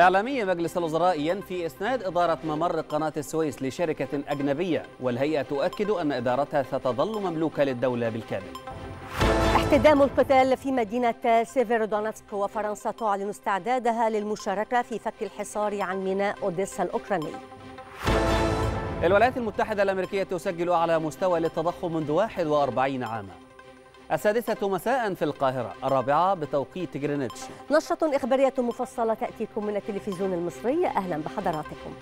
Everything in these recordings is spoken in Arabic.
إعلامي مجلس الوزراء ينفي إسناد إدارة ممر قناة السويس لشركة أجنبية والهيئة تؤكد أن إدارتها ستظل مملوكة للدولة بالكامل احتدام القتال في مدينة سيفيرودونتسك وفرنسا تعلن استعدادها للمشاركة في فك الحصار عن ميناء أوديسا الأوكراني الولايات المتحدة الأمريكية تسجل أعلى مستوى للتضخم منذ 41 عاماً السادسة مساء في القاهرة الرابعة بتوقيت جرينتش نشرة إخبارية مفصلة تأتيكم من التلفزيون المصري أهلا بحضراتكم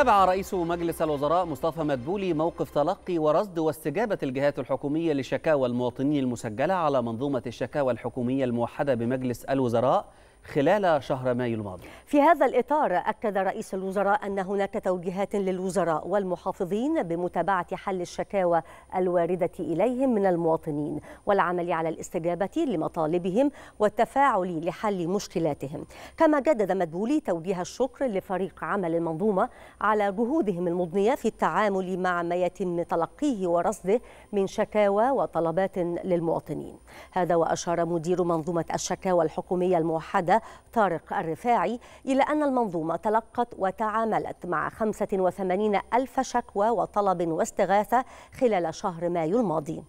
تابع رئيس مجلس الوزراء مصطفى مدبولي موقف تلقي ورصد واستجابة الجهات الحكومية لشكاوى المواطنين المسجلة على منظومة الشكاوى الحكومية الموحدة بمجلس الوزراء خلال شهر مايو الماضي في هذا الإطار أكد رئيس الوزراء أن هناك توجيهات للوزراء والمحافظين بمتابعة حل الشكاوى الواردة إليهم من المواطنين والعمل على الاستجابة لمطالبهم والتفاعل لحل مشكلاتهم كما جدد مدبولي توجيه الشكر لفريق عمل المنظومة على جهودهم المضنية في التعامل مع ما يتم تلقيه ورصده من شكاوى وطلبات للمواطنين هذا وأشار مدير منظومة الشكاوى الحكومية الموحدة طارق الرفاعي إلى أن المنظومة تلقت وتعاملت مع 85 ألف شكوى وطلب واستغاثة خلال شهر مايو الماضي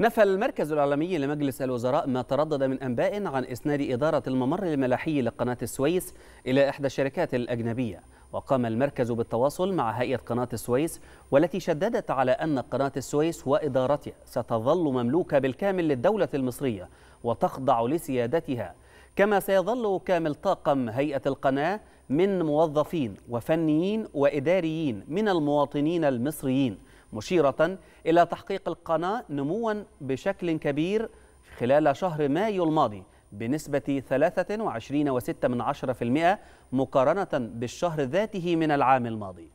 نفى المركز العالمي لمجلس الوزراء ما تردد من أنباء عن إسناد إدارة الممر الملاحي لقناة السويس إلى إحدى الشركات الأجنبية وقام المركز بالتواصل مع هيئة قناة السويس والتي شددت على أن قناة السويس وإدارتها ستظل مملوكة بالكامل للدولة المصرية وتخضع لسيادتها كما سيظل كامل طاقم هيئة القناة من موظفين وفنيين وإداريين من المواطنين المصريين مشيرة إلى تحقيق القناة نموا بشكل كبير خلال شهر مايو الماضي بنسبة 23.6% مقارنة بالشهر ذاته من العام الماضي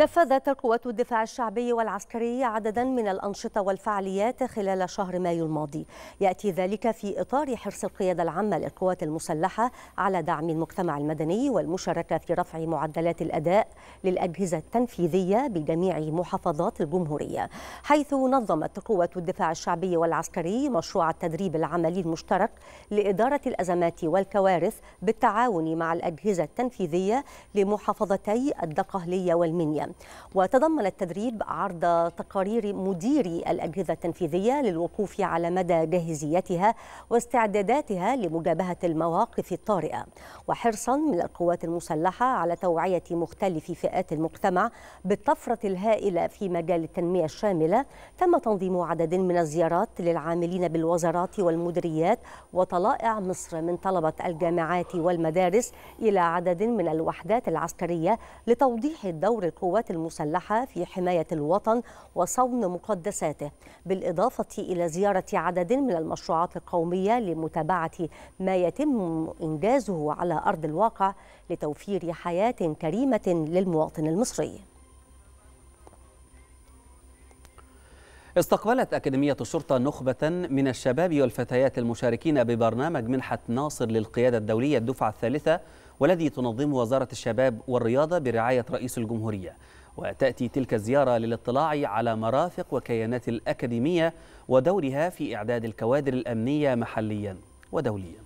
نفذت قوات الدفاع الشعبي والعسكري عددا من الأنشطة والفعاليات خلال شهر مايو الماضي يأتي ذلك في إطار حرص القيادة العامة للقوات المسلحة على دعم المجتمع المدني والمشاركة في رفع معدلات الأداء للأجهزة التنفيذية بجميع محافظات الجمهورية حيث نظمت قوات الدفاع الشعبي والعسكري مشروع التدريب العملي المشترك لإدارة الأزمات والكوارث بالتعاون مع الأجهزة التنفيذية لمحافظتي الدقهلية والمنيا وتضمن التدريب عرض تقارير مديري الأجهزة التنفيذية للوقوف على مدى جاهزيتها واستعداداتها لمجابهة المواقف الطارئة وحرصا من القوات المسلحة على توعية مختلف فئات المجتمع بالطفرة الهائلة في مجال التنمية الشاملة تم تنظيم عدد من الزيارات للعاملين بالوزارات والمديريات وطلائع مصر من طلبة الجامعات والمدارس إلى عدد من الوحدات العسكرية لتوضيح دور القوات القوات المسلحة في حماية الوطن وصون مقدساته بالإضافة إلى زيارة عدد من المشروعات القومية لمتابعة ما يتم إنجازه على أرض الواقع لتوفير حياة كريمة للمواطن المصري استقبلت أكاديمية الشرطة نخبة من الشباب والفتيات المشاركين ببرنامج منحة ناصر للقيادة الدولية الدفعة الثالثة والذي تنظمه وزارة الشباب والرياضة برعاية رئيس الجمهورية وتأتي تلك الزيارة للاطلاع على مرافق وكيانات الأكاديمية ودورها في إعداد الكوادر الأمنية محليا ودوليا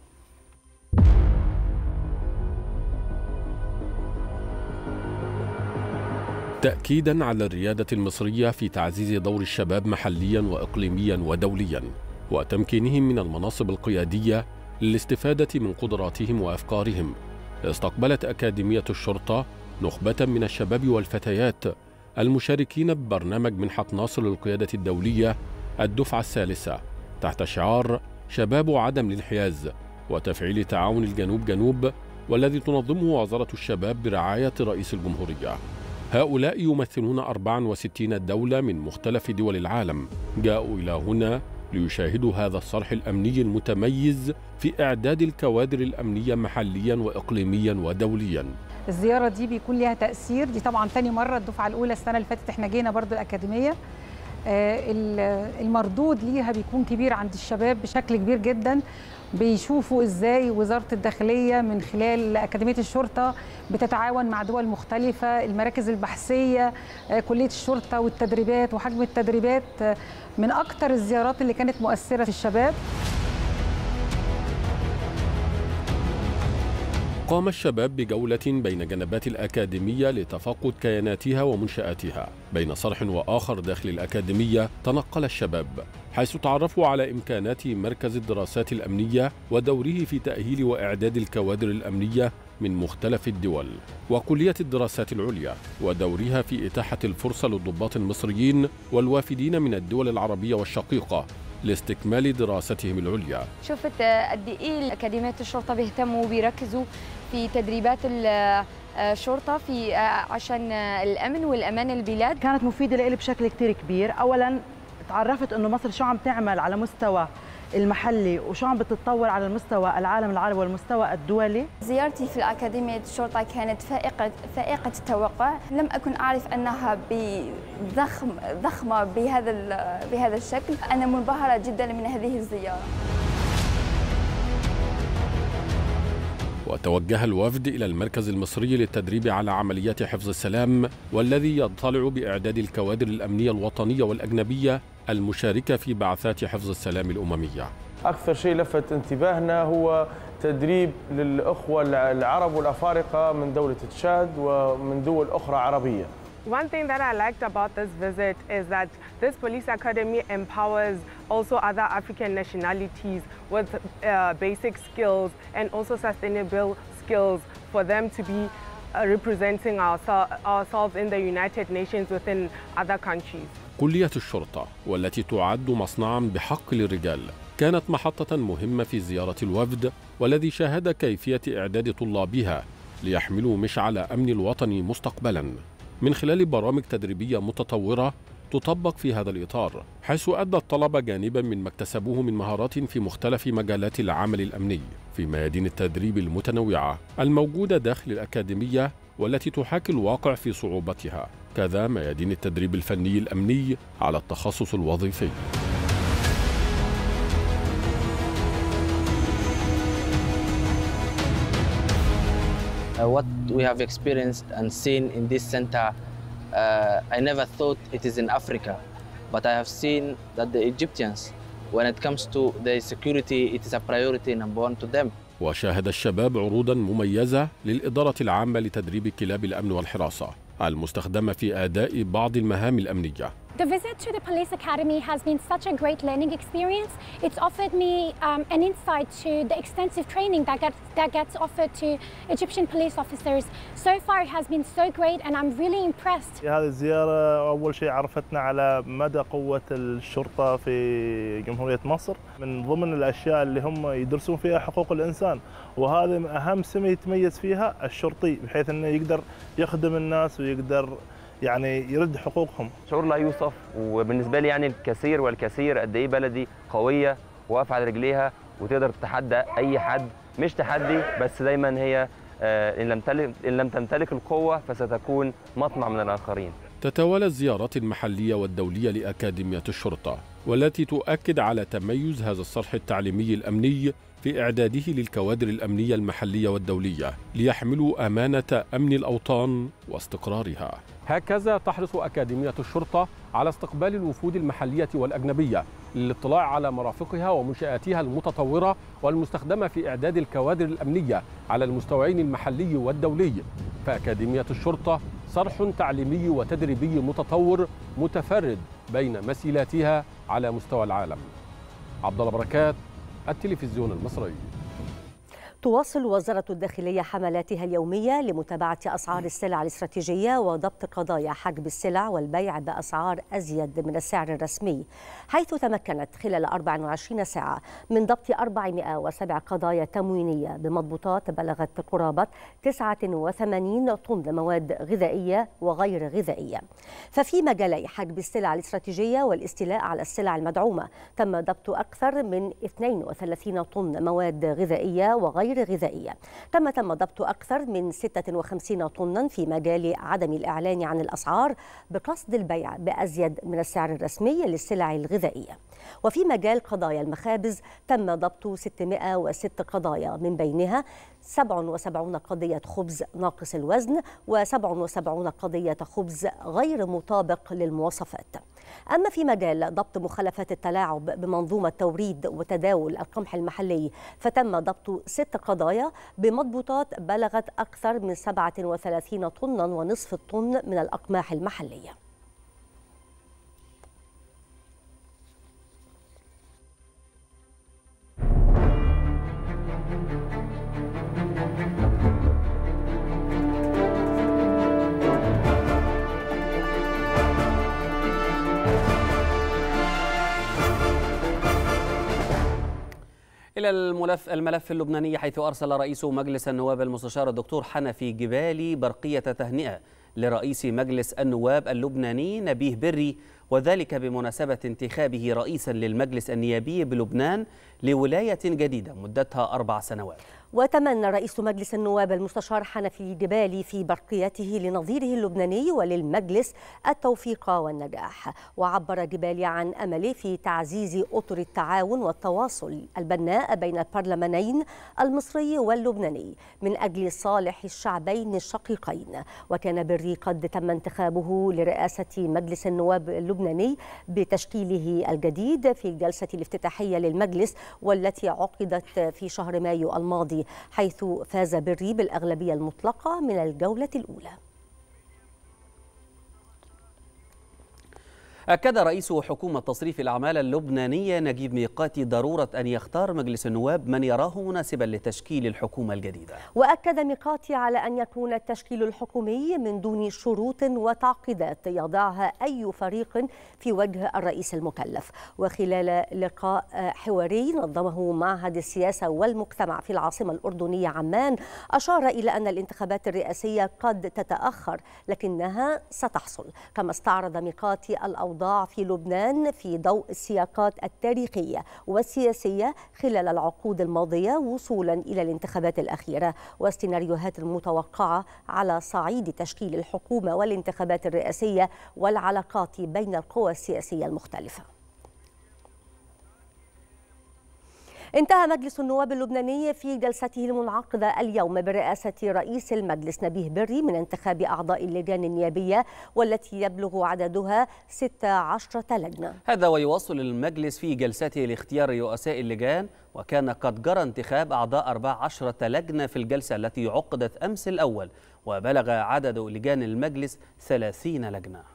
تأكيدا على الريادة المصرية في تعزيز دور الشباب محليا وإقليميا ودوليا وتمكينهم من المناصب القيادية للاستفادة من قدراتهم وأفكارهم استقبلت أكاديمية الشرطة نخبة من الشباب والفتيات المشاركين ببرنامج منحة ناصر للقيادة الدولية الدفعة الثالثة تحت شعار شباب عدم الانحياز وتفعيل تعاون الجنوب جنوب والذي تنظمه وزارة الشباب برعاية رئيس الجمهورية هؤلاء يمثلون 64 دولة من مختلف دول العالم جاءوا إلى هنا ليشاهدوا هذا الصرح الأمني المتميز في إعداد الكوادر الأمنية محليا وإقليميا ودوليا الزياره دي بيكون ليها تاثير دي طبعا ثاني مره الدفعه الاولى السنه اللي فاتت احنا جينا برضو الاكاديميه آه، المردود ليها بيكون كبير عند الشباب بشكل كبير جدا بيشوفوا ازاي وزاره الداخليه من خلال اكاديميه الشرطه بتتعاون مع دول مختلفه المراكز البحثيه آه، كليه الشرطه والتدريبات وحجم التدريبات آه، من اكثر الزيارات اللي كانت مؤثره في الشباب قام الشباب بجولة بين جنبات الأكاديمية لتفقد كياناتها ومنشآتها بين صرح وآخر داخل الأكاديمية تنقل الشباب حيث تعرفوا على إمكانات مركز الدراسات الأمنية ودوره في تأهيل وإعداد الكوادر الأمنية من مختلف الدول وكلية الدراسات العليا ودورها في إتاحة الفرصة للضباط المصريين والوافدين من الدول العربية والشقيقة لاستكمال دراستهم العليا شفت آه، قد ايه اكاديميات الشرطه بيهتموا وبيركزوا في تدريبات الشرطة آه، في آه، عشان الأمن والأمان البلاد كانت مفيدة لإلي بشكل كتير كبير أولا تعرفت أنه مصر شو عم تعمل على مستوى المحلي وشو عم بتتطور على المستوى العالم العربي والمستوى الدولي زيارتي في أكاديمية الشرطة كانت فائقة فائقة التوقع لم أكن أعرف أنها بضخم ضخمة بهذا بهذا الشكل أنا منبهرة جدا من هذه الزيارة وتوجه الوفد إلى المركز المصري للتدريب على عمليات حفظ السلام والذي يضطلع بإعداد الكوادر الأمنية الوطنية والأجنبية المشاركة في بعثات حفظ السلام الأممية أكثر شيء لفت انتباهنا هو تدريب للأخوة العرب والأفارقة من دولة تشاد ومن دول أخرى عربية One thing that I liked about this visit is that this police academy empowers also other African nationalities with uh, basic skills and also sustainable skills for them to be uh, representing oursel ourselves in the United Nations within other countries. كلية الشرطة والتي تعد مصنعا بحق للرجال كانت محطة مهمة في زيارة الوفد والذي شاهد كيفية إعداد طلابها ليحملوا مشعل أمن الوطن مستقبلاً من خلال برامج تدريبية متطورة تطبق في هذا الإطار حيث أدى الطلبة جانبا من ما اكتسبوه من مهارات في مختلف مجالات العمل الأمني في ميادين التدريب المتنوعة الموجودة داخل الأكاديمية والتي تحاكي الواقع في صعوبتها كذا ميادين التدريب الفني الأمني على التخصص الوظيفي what we have experienced and seen in this center, I never thought it is in Africa, but I have seen that the Egyptians, when it comes to their security, it is a priority number one to them. وشاهد الشباب عروضا مميزة للإدارة العامة لتدريب كلاب الأمن والحراسة المستخدمة في أداء بعض المهام الأمنية The visit to the Police Academy has been such a great learning experience. It's offered me um, an insight to the extensive training that gets, that gets offered to Egyptian police officers. So far it has been so great and I'm really impressed. This visit, first هذه الزيارة أول شيء عرفتنا على مدى قوة الشرطة في جمهورية مصر من ضمن الأشياء اللي هم يدرسون فيها حقوق الإنسان وهذه أهم سمة يتميز فيها الشرطي بحيث أنه يقدر يخدم الناس ويقدر يعني يرد حقوقهم شعور لا يوصف وبالنسبه لي يعني الكثير والكثير قد ايه بلدي قويه واقفه على رجليها وتقدر تتحدى اي حد مش تحدي بس دايما هي آه، ان لم ان لم تمتلك القوه فستكون مطمع من الاخرين تتوالى الزيارات المحليه والدوليه لاكاديميه الشرطه والتي تؤكد على تميز هذا الصرح التعليمي الامني في إعداده للكوادر الأمنية المحلية والدولية ليحملوا أمانة أمن الأوطان واستقرارها هكذا تحرص أكاديمية الشرطة على استقبال الوفود المحلية والأجنبية للاطلاع على مرافقها ومنشآتها المتطورة والمستخدمة في إعداد الكوادر الأمنية على المستويين المحلي والدولي فأكاديمية الشرطة صرح تعليمي وتدريبي متطور متفرد بين مسيلاتها على مستوى العالم عبد الله بركات التلفزيون المصري تواصل وزارة الداخلية حملاتها اليومية لمتابعة أسعار السلع الاستراتيجية وضبط قضايا حجب السلع والبيع بأسعار أزيد من السعر الرسمي حيث تمكنت خلال 24 ساعة من ضبط 407 قضايا تموينية بمضبوطات بلغت قرابة 89 طن مواد غذائية وغير غذائية ففي مجالي حجب السلع الاستراتيجية والاستيلاء على السلع المدعومة تم ضبط أكثر من 32 طن مواد غذائية وغير التقارير الغذائية كما تم ضبط أكثر من 56 طنا في مجال عدم الإعلان عن الأسعار بقصد البيع بأزيد من السعر الرسمي للسلع الغذائية وفي مجال قضايا المخابز تم ضبط 606 قضايا من بينها 77 قضية خبز ناقص الوزن و77 قضية خبز غير مطابق للمواصفات أما في مجال ضبط مخالفات التلاعب بمنظومة توريد وتداول القمح المحلي فتم ضبط ست قضايا بمضبوطات بلغت أكثر من 37 طنا ونصف الطن من الأقماح المحلية إلى الملف الملف اللبناني حيث أرسل رئيس مجلس النواب المستشار الدكتور حنفي جبالي برقية تهنئة لرئيس مجلس النواب اللبناني نبيه بري وذلك بمناسبة انتخابه رئيسا للمجلس النيابي بلبنان لولاية جديدة مدتها أربع سنوات وتمنى رئيس مجلس النواب المستشار حنفي دبالي في برقيته لنظيره اللبناني وللمجلس التوفيق والنجاح وعبر دبالي عن أمله في تعزيز أطر التعاون والتواصل البناء بين البرلمانين المصري واللبناني من أجل صالح الشعبين الشقيقين وكان بري قد تم انتخابه لرئاسة مجلس النواب اللبناني بتشكيله الجديد في الجلسة الافتتاحية للمجلس والتي عقدت في شهر مايو الماضي حيث فاز بالري بالأغلبية المطلقة من الجولة الأولى أكد رئيس حكومة تصريف الأعمال اللبنانية نجيب ميقاتي ضرورة أن يختار مجلس النواب من يراه مناسبا لتشكيل الحكومة الجديدة وأكد ميقاتي على أن يكون التشكيل الحكومي من دون شروط وتعقيدات يضعها أي فريق في وجه الرئيس المكلف وخلال لقاء حواري نظمه معهد السياسة والمجتمع في العاصمة الأردنية عمان أشار إلى أن الانتخابات الرئاسية قد تتأخر لكنها ستحصل كما استعرض ميقاتي الأوضاع الأوضاع في لبنان في ضوء السياقات التاريخية والسياسية خلال العقود الماضية وصولا إلى الانتخابات الأخيرة والسيناريوهات المتوقعة على صعيد تشكيل الحكومة والانتخابات الرئاسية والعلاقات بين القوى السياسية المختلفة انتهى مجلس النواب اللبناني في جلسته المنعقدة اليوم برئاسة رئيس المجلس نبيه بري من انتخاب أعضاء اللجان النيابية والتي يبلغ عددها 16 لجنة هذا ويواصل المجلس في جلسته لاختيار رؤساء اللجان وكان قد جرى انتخاب أعضاء 14 لجنة في الجلسة التي عقدت أمس الأول وبلغ عدد لجان المجلس 30 لجنة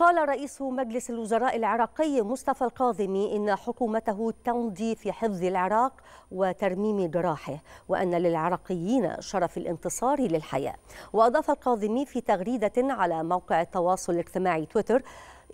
قال رئيس مجلس الوزراء العراقي مصطفى القاظمي إن حكومته تمضي في حفظ العراق وترميم جراحه وأن للعراقيين شرف الانتصار للحياة وأضاف القاظمي في تغريدة على موقع التواصل الاجتماعي تويتر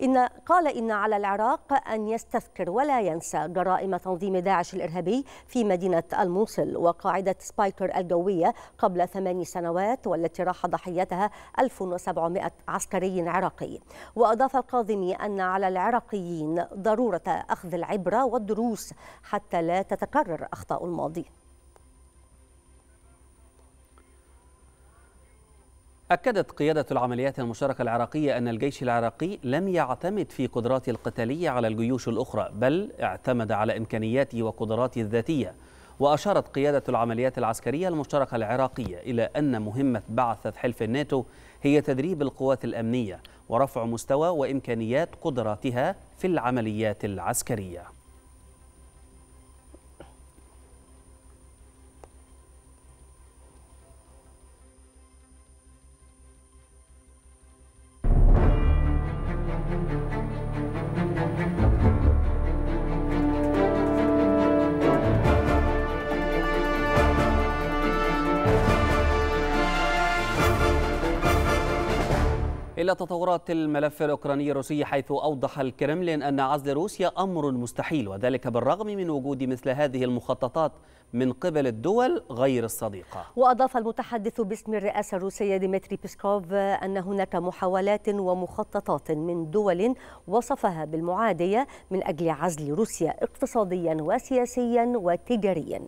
إن قال إن على العراق أن يستذكر ولا ينسى جرائم تنظيم داعش الإرهابي في مدينة الموصل وقاعدة سبايكر الجوية قبل ثمان سنوات والتي راح ضحيتها 1700 عسكري عراقي وأضاف القاضمي أن على العراقيين ضرورة أخذ العبرة والدروس حتى لا تتكرر أخطاء الماضي أكدت قيادة العمليات المشتركة العراقية أن الجيش العراقي لم يعتمد في قدراته القتالية على الجيوش الأخرى بل اعتمد على إمكانياته وقدراته الذاتية وأشارت قيادة العمليات العسكرية المشتركة العراقية إلى أن مهمة بعثة حلف الناتو هي تدريب القوات الأمنية ورفع مستوى وإمكانيات قدراتها في العمليات العسكرية إلى تطورات الملف الأوكراني الروسي حيث أوضح الكرملين أن عزل روسيا أمر مستحيل وذلك بالرغم من وجود مثل هذه المخططات من قبل الدول غير الصديقة وأضاف المتحدث باسم الرئاسة الروسية ديمتري بيسكوف أن هناك محاولات ومخططات من دول وصفها بالمعادية من أجل عزل روسيا اقتصاديا وسياسيا وتجاريا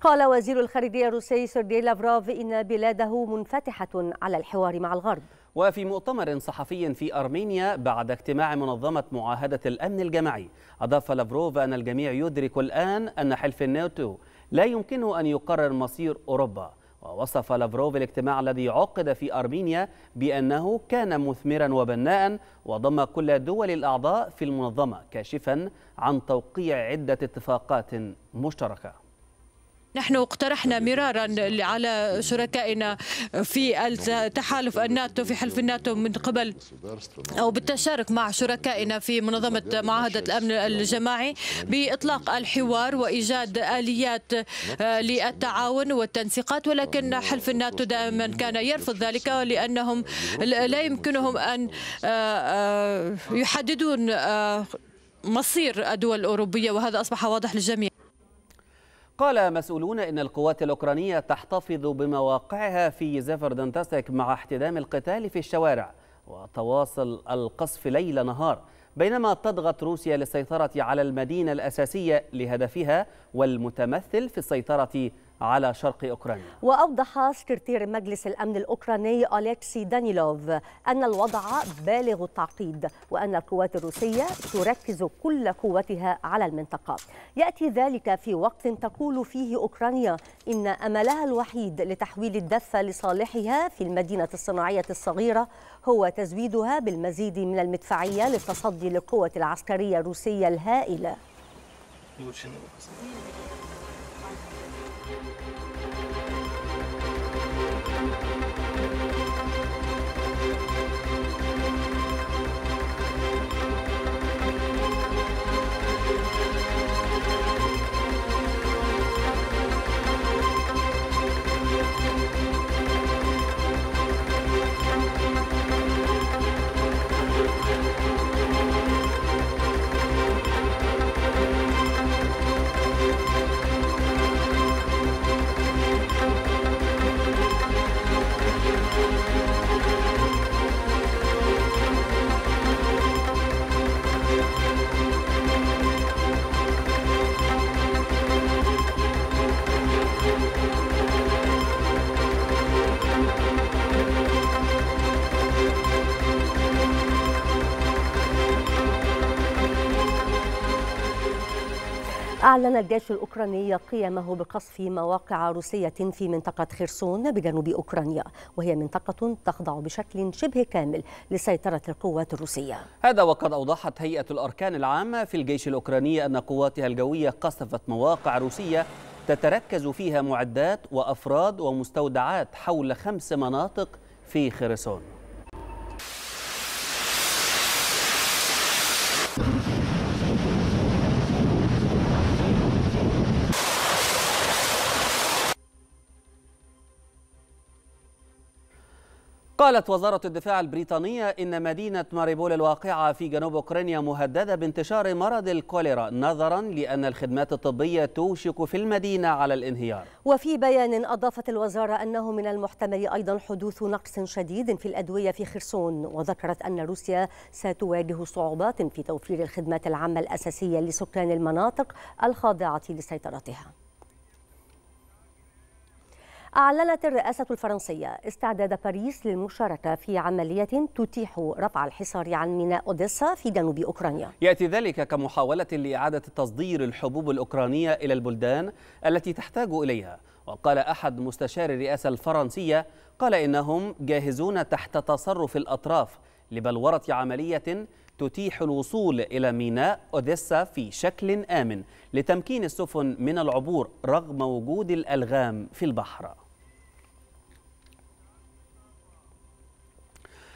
قال وزير الخارجية الروسي سيرجي لافروف إن بلاده منفتحة على الحوار مع الغرب وفي مؤتمر صحفي في أرمينيا بعد اجتماع منظمة معاهدة الأمن الجماعي أضاف لافروف أن الجميع يدرك الآن أن حلف الناتو لا يمكنه أن يقرر مصير أوروبا ووصف لافروف الاجتماع الذي عقد في أرمينيا بأنه كان مثمرا وبناء وضم كل دول الأعضاء في المنظمة كاشفا عن توقيع عدة اتفاقات مشتركة نحن اقترحنا مرارا على شركائنا في تحالف الناتو في حلف الناتو من قبل او بالتشارك مع شركائنا في منظمه معاهده الامن الجماعي باطلاق الحوار وايجاد اليات آه، للتعاون والتنسيقات ولكن حلف الناتو دائما كان يرفض ذلك لانهم لا يمكنهم ان آه، آه، يحددون مصير الدول الاوروبيه وهذا اصبح واضح للجميع قال مسؤولون إن القوات الأوكرانية تحتفظ بمواقعها في زفردنتسك مع احتدام القتال في الشوارع وتواصل القصف ليل نهار بينما تضغط روسيا للسيطرة على المدينة الأساسية لهدفها والمتمثل في السيطرة على شرق أوكرانيا وأوضح سكرتير مجلس الأمن الأوكراني أليكسي دانيلوف أن الوضع بالغ التعقيد وأن القوات الروسية تركز كل قوتها على المنطقة يأتي ذلك في وقت تقول فيه أوكرانيا إن أملها الوحيد لتحويل الدفة لصالحها في المدينة الصناعية الصغيرة هو تزويدها بالمزيد من المدفعية للتصدي للقوة العسكرية الروسية الهائلة أعلن الجيش الأوكراني قيامه بقصف مواقع روسية في منطقة خرسون بجنوب أوكرانيا وهي منطقة تخضع بشكل شبه كامل لسيطرة القوات الروسية هذا وقد أوضحت هيئة الأركان العامة في الجيش الأوكراني أن قواتها الجوية قصفت مواقع روسية تتركز فيها معدات وأفراد ومستودعات حول خمس مناطق في خرسون قالت وزارة الدفاع البريطانية إن مدينة ماريبول الواقعة في جنوب أوكرانيا مهددة بانتشار مرض الكوليرا نظرا لأن الخدمات الطبية توشك في المدينة على الانهيار وفي بيان أضافت الوزارة أنه من المحتمل أيضا حدوث نقص شديد في الأدوية في خرسون وذكرت أن روسيا ستواجه صعوبات في توفير الخدمات العامة الأساسية لسكان المناطق الخاضعة لسيطرتها أعلنت الرئاسة الفرنسية استعداد باريس للمشاركة في عملية تتيح رفع الحصار عن ميناء أوديسا في جنوب أوكرانيا يأتي ذلك كمحاولة لإعادة تصدير الحبوب الأوكرانية إلى البلدان التي تحتاج إليها وقال أحد مستشاري الرئاسة الفرنسية قال إنهم جاهزون تحت تصرف الأطراف لبلورة عملية تتيح الوصول إلى ميناء أوديسا في شكل آمن لتمكين السفن من العبور رغم وجود الألغام في البحر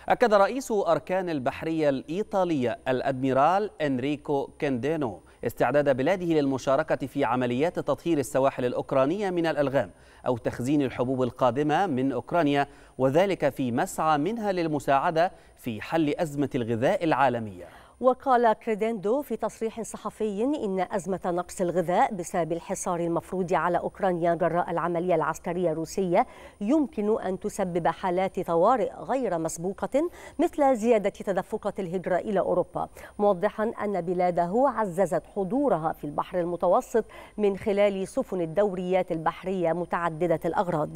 أكد رئيس أركان البحرية الإيطالية الأدميرال إنريكو كندينو استعداد بلاده للمشاركة في عمليات تطهير السواحل الأوكرانية من الألغام أو تخزين الحبوب القادمة من أوكرانيا وذلك في مسعى منها للمساعدة في حل أزمة الغذاء العالمية وقال كريديندو في تصريح صحفي إن أزمة نقص الغذاء بسبب الحصار المفروض على أوكرانيا جراء العملية العسكرية الروسية يمكن أن تسبب حالات طوارئ غير مسبوقة مثل زيادة تدفقات الهجرة إلى أوروبا موضحا أن بلاده عززت حضورها في البحر المتوسط من خلال سفن الدوريات البحرية متعددة الأغراض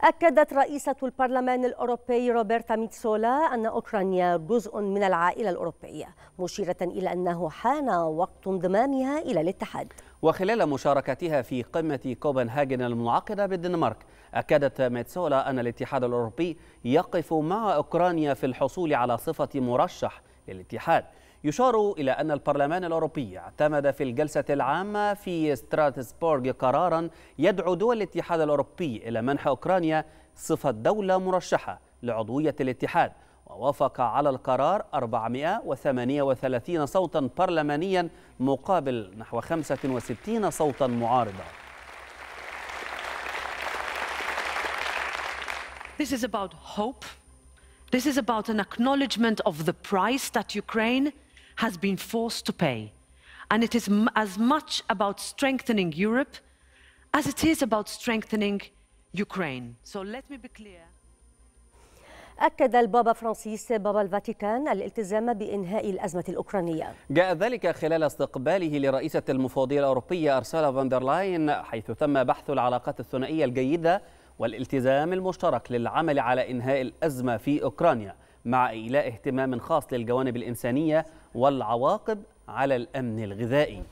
أكدت رئيسة البرلمان الأوروبي روبرتا ميتسولا أن أوكرانيا جزء من العائلة الأوروبية مشيرة إلى أنه حان وقت انضمامها إلى الاتحاد وخلال مشاركتها في قمة كوبنهاجن المنعقدة بالدنمارك أكدت ميتسولا أن الاتحاد الأوروبي يقف مع أوكرانيا في الحصول على صفة مرشح للاتحاد يشار إلى أن البرلمان الأوروبي اعتمد في الجلسة العامة في ستراتسبورغ قرارا يدعو دول الاتحاد الأوروبي إلى منح أوكرانيا صفة دولة مرشحة لعضوية الاتحاد ووافق على القرار 438 صوتا برلمانيا مقابل نحو 65 صوتا معارضة This is about hope. This is about an acknowledgement of the price that Ukraine has been forced to pay. And it is as much about strengthening Europe as it is about strengthening Ukraine. So let me be clear. أكد البابا فرانسيس بابا الفاتيكان الالتزام بإنهاء الأزمة الأوكرانية جاء ذلك خلال استقباله لرئيسة المفوضية الأوروبية أرسالة فاندرلاين حيث تم بحث العلاقات الثنائية الجيدة والالتزام المشترك للعمل على إنهاء الأزمة في أوكرانيا مع إيلاء اهتمام خاص للجوانب الإنسانية والعواقب على الأمن الغذائي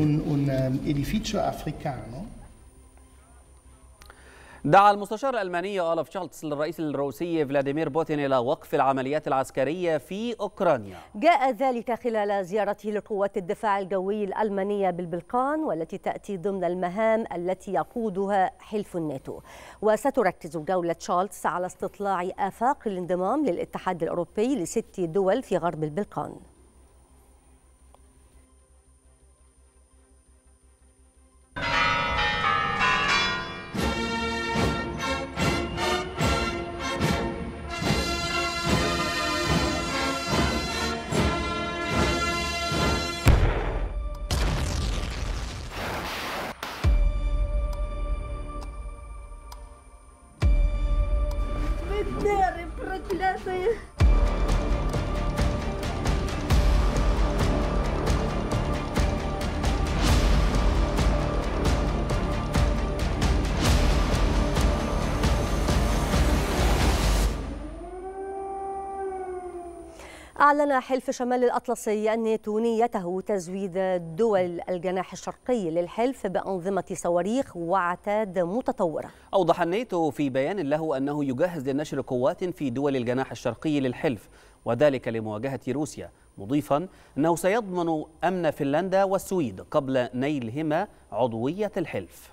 un, un edificio africano دعا المستشار الألماني ألف شالتس للرئيس الروسي فلاديمير بوتين إلى وقف العمليات العسكرية في أوكرانيا جاء ذلك خلال زيارته لقوات الدفاع الجوي الألمانية بالبلقان والتي تأتي ضمن المهام التي يقودها حلف الناتو وستركز جولة شالتس على استطلاع آفاق الانضمام للاتحاد الأوروبي لست دول في غرب البلقان أعلن حلف شمال الأطلسي أن تونيته تزويد دول الجناح الشرقي للحلف بأنظمة صواريخ وعتاد متطورة أوضح الناتو في بيان له أنه يجهز لنشر قوات في دول الجناح الشرقي للحلف وذلك لمواجهة روسيا مضيفا أنه سيضمن أمن فنلندا والسويد قبل نيلهما عضوية الحلف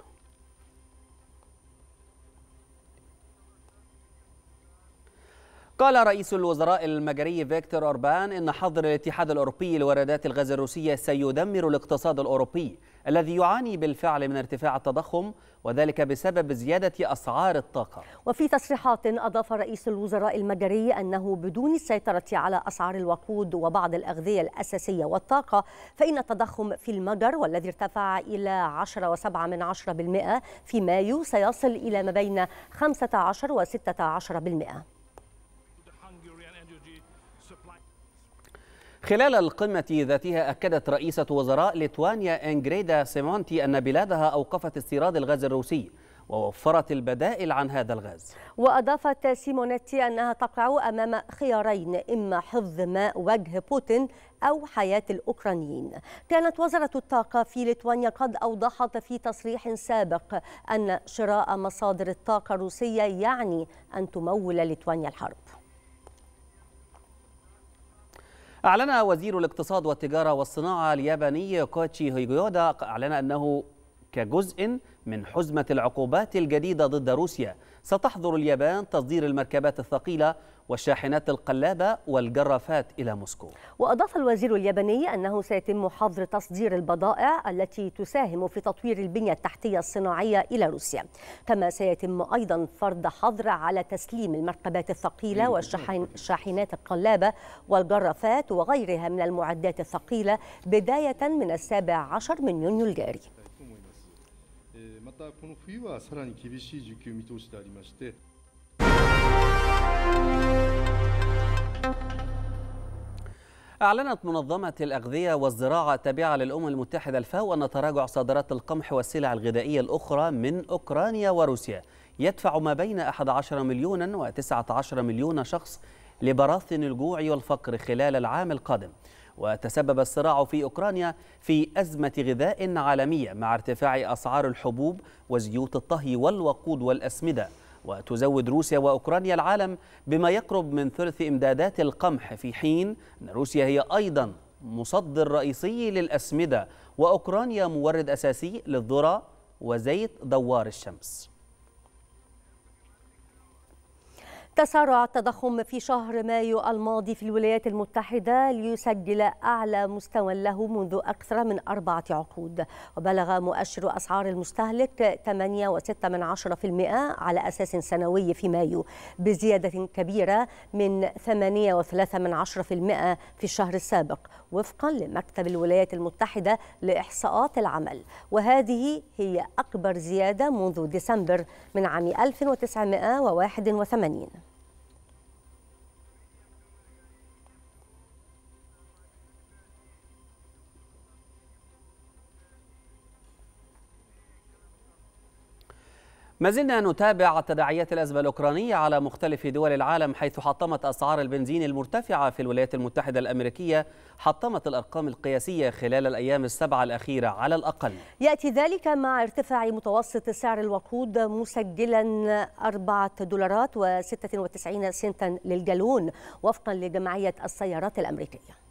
قال رئيس الوزراء المجري فيكتور أوربان إن حظر الاتحاد الأوروبي لواردات الغاز الروسية سيدمر الاقتصاد الأوروبي الذي يعاني بالفعل من ارتفاع التضخم وذلك بسبب زيادة أسعار الطاقة وفي تصريحات أضاف رئيس الوزراء المجري أنه بدون السيطرة على أسعار الوقود وبعض الأغذية الأساسية والطاقة فإن التضخم في المجر والذي ارتفع إلى 10.7 في مايو سيصل إلى ما بين 15 و 16% خلال القمة ذاتها أكدت رئيسة وزراء ليتوانيا إنجريدا سيمونتي أن بلادها أوقفت استيراد الغاز الروسي ووفرت البدائل عن هذا الغاز وأضافت سيمونتي أنها تقع أمام خيارين إما حفظ ماء وجه بوتين أو حياة الأوكرانيين كانت وزارة الطاقة في ليتوانيا قد أوضحت في تصريح سابق أن شراء مصادر الطاقة الروسية يعني أن تمول ليتوانيا الحرب أعلن وزير الاقتصاد والتجارة والصناعة الياباني كوتشي هيجيودا أعلن أنه كجزء من حزمة العقوبات الجديدة ضد روسيا ستحظر اليابان تصدير المركبات الثقيلة والشاحنات القلابة والجرافات إلى موسكو وأضاف الوزير الياباني أنه سيتم حظر تصدير البضائع التي تساهم في تطوير البنية التحتية الصناعية إلى روسيا كما سيتم أيضا فرض حظر على تسليم المركبات الثقيلة أيوة. والشاحنات القلابة والجرافات وغيرها من المعدات الثقيلة بداية من السابع عشر من يونيو الجاري またこの冬はさらに厳しい需給見通しでありまして أعلنت منظمة الأغذية والزراعة التابعة للأمم المتحدة الفاو أن تراجع صادرات القمح والسلع الغذائية الأخرى من أوكرانيا وروسيا يدفع ما بين 11 مليونا و19 مليون شخص لبراثن الجوع والفقر خلال العام القادم وتسبب الصراع في أوكرانيا في أزمة غذاء عالمية مع ارتفاع أسعار الحبوب وزيوت الطهي والوقود والأسمدة وتزود روسيا وأوكرانيا العالم بما يقرب من ثلث إمدادات القمح في حين أن روسيا هي أيضا مصدر رئيسي للأسمدة وأوكرانيا مورد أساسي للذرة وزيت دوار الشمس تسارع التضخم في شهر مايو الماضي في الولايات المتحدة ليسجل أعلى مستوى له منذ أكثر من أربعة عقود وبلغ مؤشر أسعار المستهلك 8.6% على أساس سنوي في مايو بزيادة كبيرة من 8.3% في الشهر السابق وفقا لمكتب الولايات المتحدة لإحصاءات العمل وهذه هي أكبر زيادة منذ ديسمبر من عام 1981 ما زلنا نتابع تداعيات الأزمة الأوكرانية على مختلف دول العالم حيث حطمت أسعار البنزين المرتفعة في الولايات المتحدة الأمريكية حطمت الأرقام القياسية خلال الأيام السبعة الأخيرة على الأقل يأتي ذلك مع ارتفاع متوسط سعر الوقود مسجلا 4 دولارات و96 سنتا للجالون وفقا لجمعية السيارات الأمريكية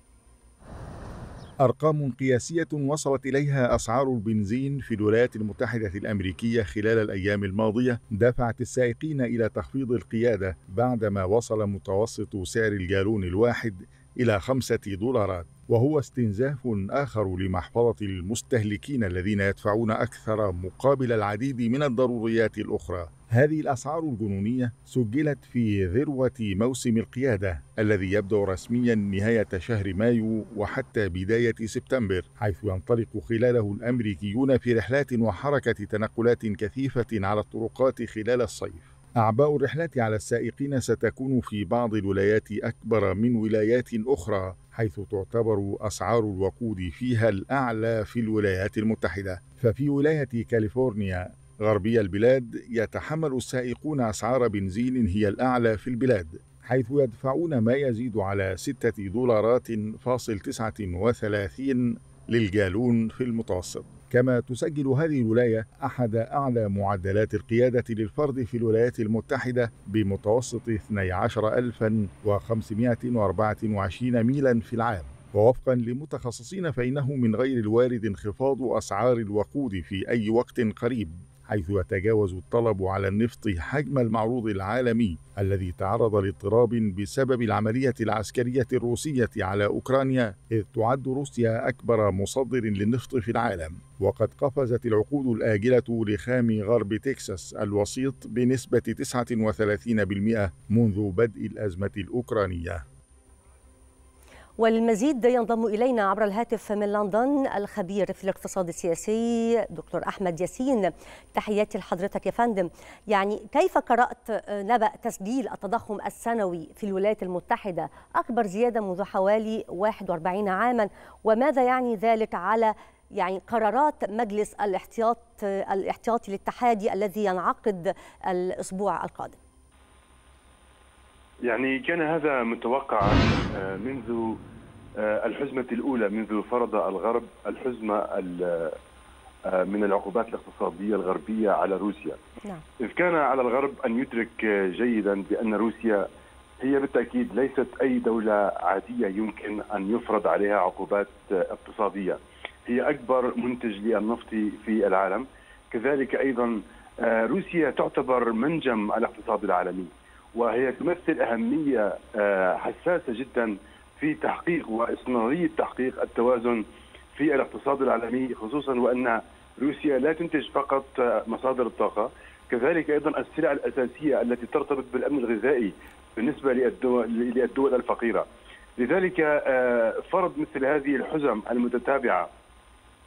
أرقام قياسية وصلت إليها أسعار البنزين في الولايات المتحدة الأمريكية خلال الأيام الماضية دفعت السائقين إلى تخفيض القيادة بعدما وصل متوسط سعر الجالون الواحد إلى خمسة دولارات وهو استنزاف آخر لمحفظة المستهلكين الذين يدفعون أكثر مقابل العديد من الضروريات الأخرى هذه الأسعار الجنونية سجلت في ذروة موسم القيادة الذي يبدأ رسميا نهاية شهر مايو وحتى بداية سبتمبر حيث ينطلق خلاله الأمريكيون في رحلات وحركة تنقلات كثيفة على الطرقات خلال الصيف أعباء الرحلات على السائقين ستكون في بعض الولايات أكبر من ولايات أخرى حيث تعتبر أسعار الوقود فيها الأعلى في الولايات المتحدة ففي ولاية كاليفورنيا غربي البلاد يتحمل السائقون أسعار بنزين هي الأعلى في البلاد حيث يدفعون ما يزيد على ستة دولارات فاصل تسعة وثلاثين للجالون في المتوسط كما تسجل هذه الولاية أحد أعلى معدلات القيادة للفرد في الولايات المتحدة بمتوسط 12524 ميلا في العام ووفقا لمتخصصين فإنه من غير الوارد انخفاض أسعار الوقود في أي وقت قريب حيث يتجاوز الطلب على النفط حجم المعروض العالمي الذي تعرض لاضطراب بسبب العملية العسكرية الروسية على أوكرانيا إذ تعد روسيا أكبر مصدر للنفط في العالم وقد قفزت العقود الآجلة لخام غرب تكساس الوسيط بنسبة 39% منذ بدء الأزمة الأوكرانية والمزيد ينضم إلينا عبر الهاتف من لندن الخبير في الاقتصاد السياسي دكتور أحمد ياسين تحياتي لحضرتك يا فندم يعني كيف قرأت آه، نبأ تسجيل التضخم السنوي في الولايات المتحدة أكبر زيادة منذ حوالي 41 عاما وماذا يعني ذلك على يعني قرارات مجلس الاحتياط آه، الاحتياطي الاتحادي الذي ينعقد الأسبوع القادم يعني كان هذا متوقعا آه، منذ آه، الحزمة الأولى منذ فرض الغرب الحزمة آه، من العقوبات الاقتصادية الغربية على روسيا نعم. إذ كان على الغرب أن يدرك جيدا بأن روسيا هي بالتأكيد ليست أي دولة عادية يمكن أن يفرض عليها عقوبات اقتصادية هي أكبر منتج للنفط في العالم كذلك أيضا روسيا تعتبر منجم الاقتصاد العالمي وهي تمثل أهمية آه، حساسة جدا في تحقيق واستمرارية تحقيق التوازن في الاقتصاد العالمي خصوصا وأن روسيا لا تنتج فقط آه، مصادر الطاقة كذلك أيضا السلع الأساسية التي ترتبط بالأمن الغذائي بالنسبة للدول, للدول الفقيرة لذلك آه، فرض مثل هذه الحزم المتتابعة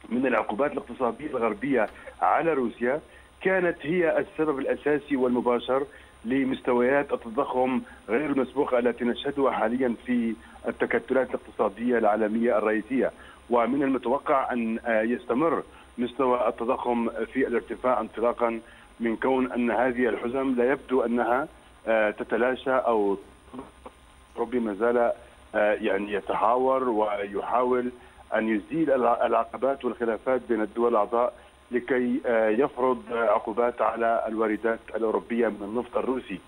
من العقوبات الاقتصادية الغربية على روسيا كانت هي السبب الأساسي والمباشر لمستويات التضخم غير المسبوقه التي نشهدها حاليا في التكتلات الاقتصاديه العالميه الرئيسيه ومن المتوقع ان يستمر مستوى التضخم في الارتفاع انطلاقا من كون ان هذه الحزم لا يبدو انها آه، تتلاشى او ربي ما زال آه، يعني يتحاور ويحاول ان يزيل العقبات والخلافات بين الدول الاعضاء لكي آه، يفرض آه، عقوبات على الواردات الاوروبيه من النفط الروسي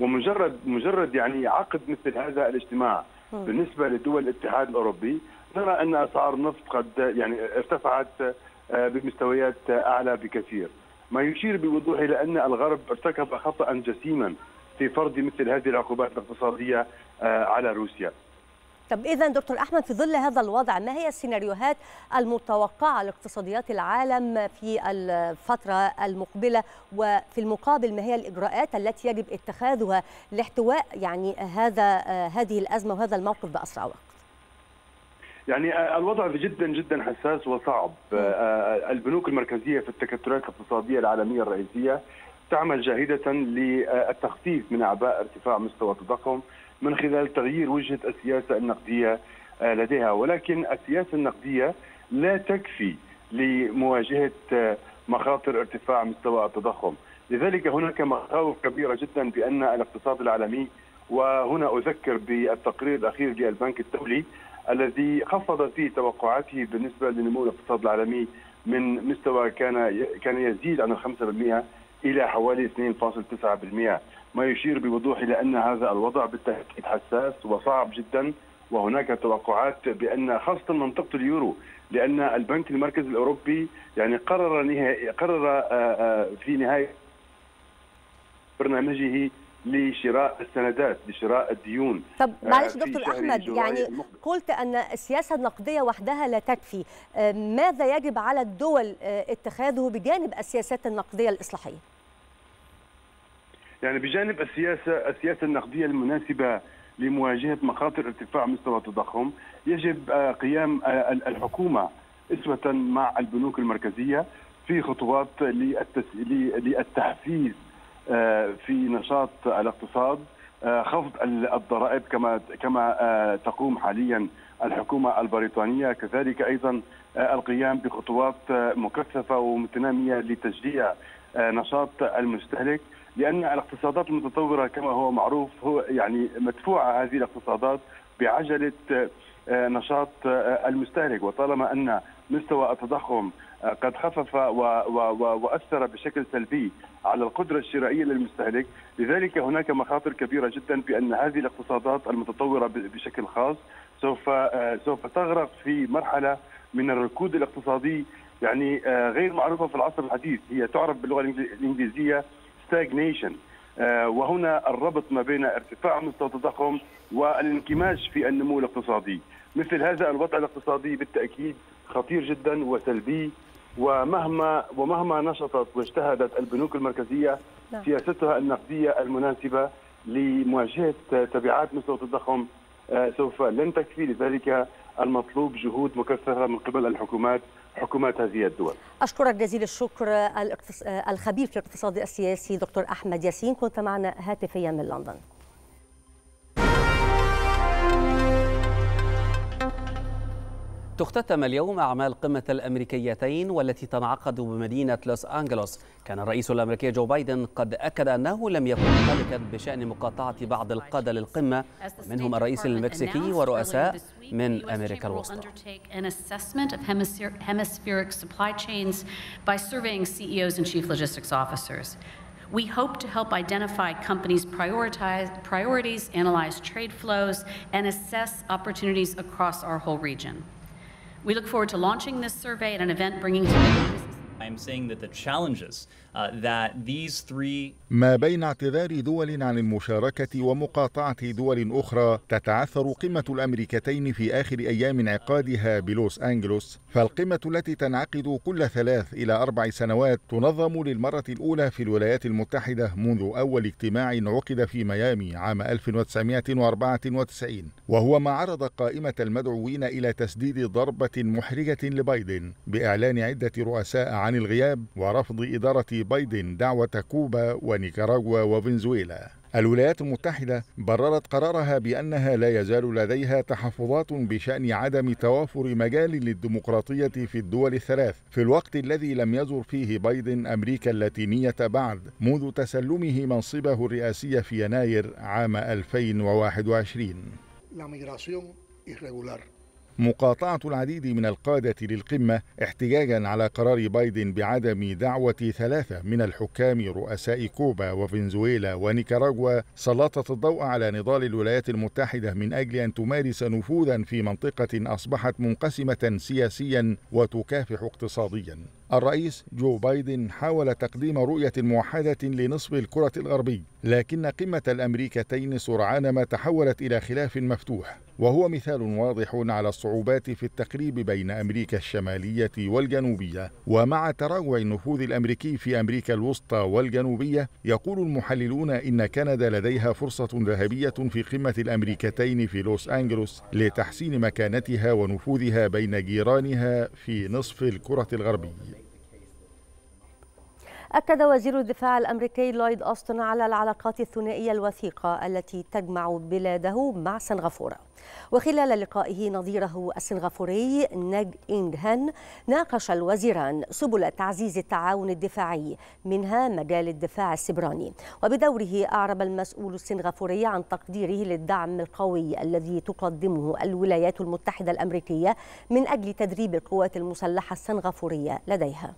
ومجرد مجرد يعني عقد مثل هذا الاجتماع بالنسبه لدول الاتحاد الاوروبي نرى ان اسعار النفط قد يعني ارتفعت آه، بمستويات اعلى بكثير ما يشير بوضوح الى ان الغرب ارتكب خطا جسيما في فرض مثل هذه العقوبات الاقتصاديه على روسيا طب اذا دكتور احمد في ظل هذا الوضع ما هي السيناريوهات المتوقعه لاقتصاديات العالم في الفتره المقبله وفي المقابل ما هي الاجراءات التي يجب اتخاذها لاحتواء يعني هذا هذه الازمه وهذا الموقف باسرع وقت؟ يعني آه، الوضع جدا جدا حساس وصعب آه، آه، البنوك المركزية في التكتلات الاقتصادية العالمية الرئيسية تعمل جاهدة للتخفيف من أعباء ارتفاع مستوى التضخم من خلال تغيير وجهة السياسة النقدية آه، لديها ولكن السياسة النقدية لا تكفي لمواجهة آه، مخاطر ارتفاع مستوى التضخم لذلك هناك مخاوف كبيرة جدا بأن الاقتصاد العالمي وهنا أذكر بالتقرير الأخير للبنك الدولي الذي خفض فيه توقعاته بالنسبة لنمو الاقتصاد العالمي من مستوى كان كان يزيد عن إلى حوالي 2.9% ما يشير بوضوح إلى أن هذا الوضع بالتأكيد حساس وصعب جدا وهناك توقعات بأن خاصة منطقة اليورو لأن البنك المركزي الأوروبي يعني قرر نهائي قرر آه، آه، في نهاية برنامجه لشراء السندات لشراء الديون طب آه، معلش دكتور احمد يعني قلت ان السياسه النقديه وحدها لا تكفي آه، ماذا يجب على الدول آه، اتخاذه بجانب السياسات النقديه الاصلاحيه يعني بجانب السياسه السياسه النقديه المناسبه لمواجهه مخاطر ارتفاع مستوى التضخم يجب قيام الحكومه اسوه مع البنوك المركزيه في خطوات للتحفيز آه، في نشاط الاقتصاد آه، خفض الضرائب كما كما آه، تقوم حاليا الحكومه البريطانيه كذلك ايضا القيام بخطوات مكثفه ومتناميه لتشجيع نشاط المستهلك لان الاقتصادات المتطوره كما هو معروف هو يعني مدفوعه هذه الاقتصادات بعجله نشاط المستهلك وطالما ان مستوى التضخم قد خفف واثر بشكل سلبي على القدره الشرائيه للمستهلك، لذلك هناك مخاطر كبيره جدا بان هذه الاقتصادات المتطوره بشكل خاص سوف آه، سوف تغرق في مرحله من الركود الاقتصادي يعني آه، غير معروفه في العصر الحديث، هي تعرف باللغه الانجليزيه ستاجنيشن. آه، وهنا الربط ما بين ارتفاع مستوى التضخم والانكماش في النمو الاقتصادي مثل هذا الوضع الاقتصادي بالتاكيد خطير جدا وسلبي ومهما ومهما نشطت واجتهدت البنوك المركزيه نعم. سياستها النقديه المناسبه لمواجهه تبعات مستوى التضخم آه، سوف لن تكفي لذلك المطلوب جهود مكثفه من قبل الحكومات حكومات هذه الدول أشكرك جزيل الشكر آه، آه، الخبير في الاقتصاد السياسي دكتور أحمد ياسين كنت معنا هاتفيا من لندن تختتم اليوم أعمال قمة الأمريكيتين والتي تنعقد بمدينة لوس أنجلوس كان الرئيس الأمريكي جو بايدن قد أكد أنه لم يكن قلقا بشأن مقاطعة بعض القادة للقمة منهم الرئيس المكسيكي ورؤساء من أمريكا الوسطى We hope to help identify companies' priorities, analyze trade flows, and assess opportunities across our whole region. We look forward to launching this survey at an event bringing together. I'm saying that the challenges آه، ما بين اعتذار دول عن المشاركة ومقاطعة دول أخرى تتعثر قمة الأمريكتين في آخر أيام انعقادها بلوس أنجلوس فالقمة التي تنعقد كل ثلاث إلى أربع سنوات تنظم للمرة الأولى في الولايات المتحدة منذ أول اجتماع عقد في ميامي عام 1994 وهو ما عرض قائمة المدعوين إلى تسديد ضربة محرجة لبايدن بإعلان عدة رؤساء عن الغياب ورفض إدارة بايدن دعوة كوبا ونيكاراغوا وفنزويلا الولايات المتحدة بررت قرارها بأنها لا يزال لديها تحفظات بشأن عدم توافر مجال للديمقراطية في الدول الثلاث في الوقت الذي لم يزر فيه بايدن أمريكا اللاتينية بعد منذ تسلمه منصبه الرئاسي في يناير عام 2021 مقاطعة العديد من القادة للقمة احتجاجا على قرار بايدن بعدم دعوة ثلاثة من الحكام رؤساء كوبا وفنزويلا ونيكاراغوا سلطت الضوء على نضال الولايات المتحدة من أجل أن تمارس نفوذا في منطقة أصبحت منقسمة سياسيا وتكافح اقتصاديا الرئيس جو بايدن حاول تقديم رؤية موحدة لنصف الكرة الغربي، لكن قمة الأمريكتين سرعان ما تحولت إلى خلاف مفتوح، وهو مثال واضح على الصعوبات في التقريب بين أمريكا الشمالية والجنوبية، ومع تراجع النفوذ الأمريكي في أمريكا الوسطى والجنوبية، يقول المحللون إن كندا لديها فرصة ذهبية في قمة الأمريكتين في لوس أنجلوس لتحسين مكانتها ونفوذها بين جيرانها في نصف الكرة الغربي. أكد وزير الدفاع الأمريكي لويد أوستن على العلاقات الثنائية الوثيقة التي تجمع بلاده مع سنغافورة وخلال لقائه نظيره السنغافوري نج إنغ هن ناقش الوزيران سبل تعزيز التعاون الدفاعي منها مجال الدفاع السبراني وبدوره أعرب المسؤول السنغافوري عن تقديره للدعم القوي الذي تقدمه الولايات المتحدة الأمريكية من أجل تدريب القوات المسلحة السنغافورية لديها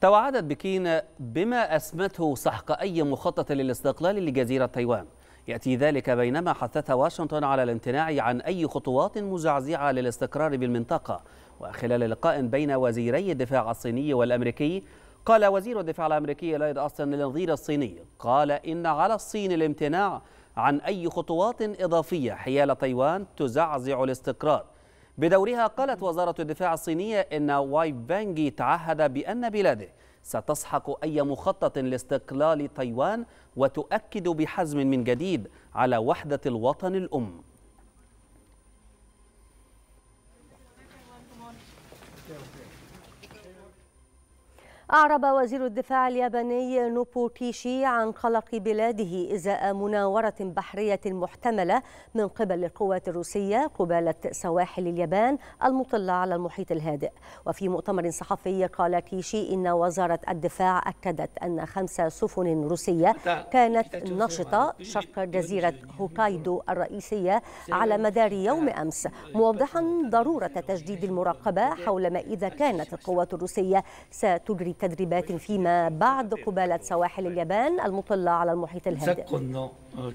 توعدت بكين بما أسمته سحق أي مخطط للاستقلال لجزيرة تايوان يأتي ذلك بينما حثت واشنطن على الامتناع عن أي خطوات مزعزعة للاستقرار بالمنطقة وخلال لقاء بين وزيري الدفاع الصيني والأمريكي قال وزير الدفاع الأمريكي لايد أصلا للنظير الصيني قال إن على الصين الامتناع عن أي خطوات إضافية حيال تايوان تزعزع الاستقرار بدورها قالت وزارة الدفاع الصينية إن واي بانجي تعهد بأن بلاده ستسحق أي مخطط لاستقلال تايوان وتؤكد بحزم من جديد على وحدة الوطن الأم أعرب وزير الدفاع الياباني نوبو كيشي عن قلق بلاده إزاء مناورة بحرية محتملة من قبل القوات الروسية قبالة سواحل اليابان المطلة على المحيط الهادئ وفي مؤتمر صحفي قال كيشي إن وزارة الدفاع أكدت أن خمس سفن روسية كانت نشطة شرق جزيرة هوكايدو الرئيسية على مدار يوم أمس موضحا ضرورة تجديد المراقبة حول ما إذا كانت القوات الروسية ستجري تدريبات فيما بعد قبالة سواحل اليابان المطلة على المحيط الهادئ آه،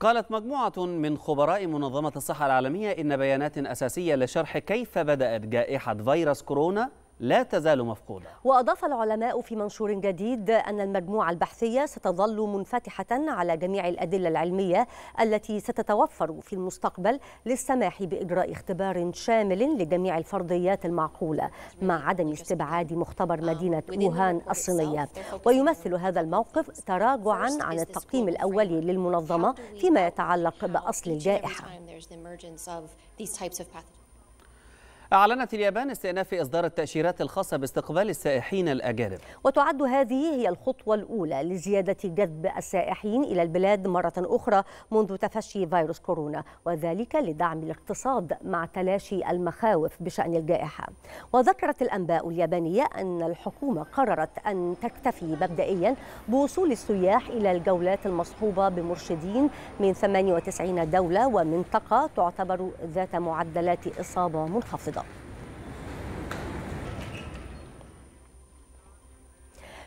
قالت مجموعة من خبراء منظمة الصحة العالمية إن بيانات أساسية لشرح كيف بدأت جائحة فيروس كورونا لا تزال مفقودة وأضاف العلماء في منشور جديد أن المجموعة البحثية ستظل منفتحة على جميع الأدلة العلمية التي ستتوفر في المستقبل للسماح بإجراء اختبار شامل لجميع الفرضيات المعقولة مع عدم استبعاد مختبر مدينة ووهان الصينية ويمثل هذا الموقف تراجعا عن التقييم الأولي للمنظمة فيما يتعلق بأصل الجائحة أعلنت اليابان استئناف إصدار التأشيرات الخاصة باستقبال السائحين الأجانب وتعد هذه هي الخطوة الأولى لزيادة جذب السائحين إلى البلاد مرة أخرى منذ تفشي فيروس كورونا وذلك لدعم الاقتصاد مع تلاشي المخاوف بشأن الجائحة وذكرت الأنباء اليابانية أن الحكومة قررت أن تكتفي مبدئيا بوصول السياح إلى الجولات المصحوبة بمرشدين من 98 دولة ومنطقة تعتبر ذات معدلات إصابة منخفضة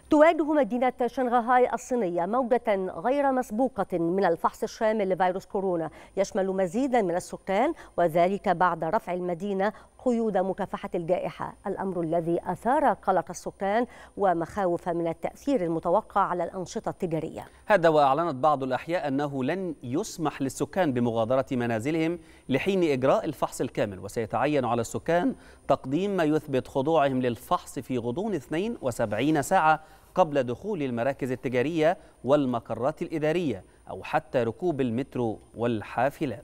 تواجه مدينة شنغهاي الصينية موجة غير مسبوقة من الفحص الشامل لفيروس كورونا يشمل مزيدا من السكان وذلك بعد رفع المدينة قيود مكافحة الجائحة الأمر الذي أثار قلق السكان ومخاوف من التأثير المتوقع على الأنشطة التجارية هذا وأعلنت بعض الأحياء أنه لن يسمح للسكان بمغادرة منازلهم لحين إجراء الفحص الكامل وسيتعين على السكان تقديم ما يثبت خضوعهم للفحص في غضون 72 ساعة قبل دخول المراكز التجارية والمقرات الإدارية أو حتى ركوب المترو والحافلات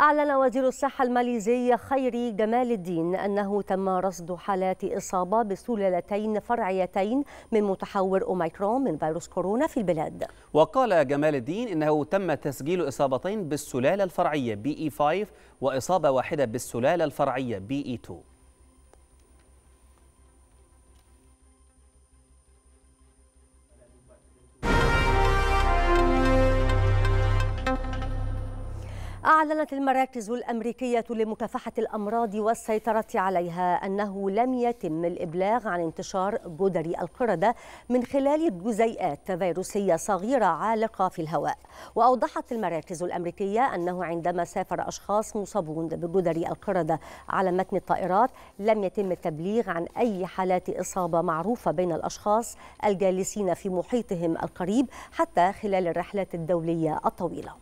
أعلن وزير الصحة الماليزي خيري جمال الدين أنه تم رصد حالات إصابة بسلالتين فرعيتين من متحور أوميكرون من فيروس كورونا في البلاد وقال جمال الدين أنه تم تسجيل إصابتين بالسلالة الفرعية BE5 وإصابة واحدة بالسلالة الفرعية BE2 أعلنت المراكز الأمريكية لمكافحة الأمراض والسيطرة عليها أنه لم يتم الإبلاغ عن انتشار جدري القردة من خلال جزيئات فيروسية صغيرة عالقة في الهواء وأوضحت المراكز الأمريكية أنه عندما سافر أشخاص مصابون بجدري القردة على متن الطائرات لم يتم التبليغ عن أي حالات إصابة معروفة بين الأشخاص الجالسين في محيطهم القريب حتى خلال الرحلات الدولية الطويلة